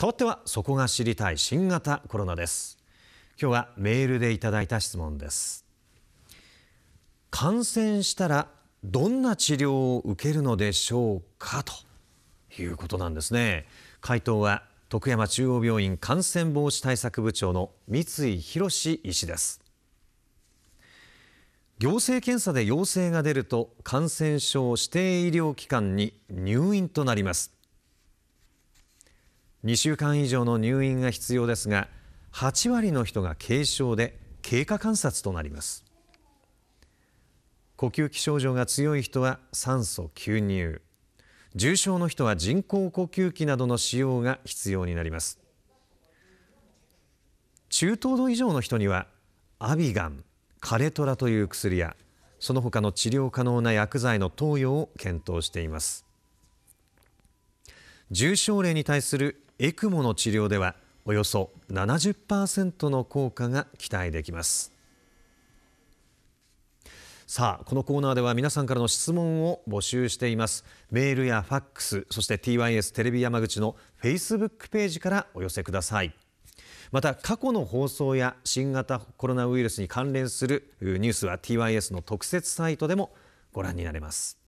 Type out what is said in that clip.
変わってはそこが知りたい新型コロナです今日はメールでいただいた質問です感染したらどんな治療を受けるのでしょうかということなんですね回答は徳山中央病院感染防止対策部長の三井博医師です行政検査で陽性が出ると感染症指定医療機関に入院となります2週間以上の入院が必要ですが8割の人が軽症で経過観察となります呼吸器症状が強い人は酸素吸入重症の人は人工呼吸器などの使用が必要になります中等度以上の人にはアビガンカレトラという薬やその他の治療可能な薬剤の投与を検討しています重症例に対するエクモの治療ではおよそ70%の効果が期待できますさあこのコーナーでは皆さんからの質問を募集していますメールやファックスそして TYS テレビ山口のフェイスブックページからお寄せくださいまた過去の放送や新型コロナウイルスに関連するニュースは TYS の特設サイトでもご覧になれます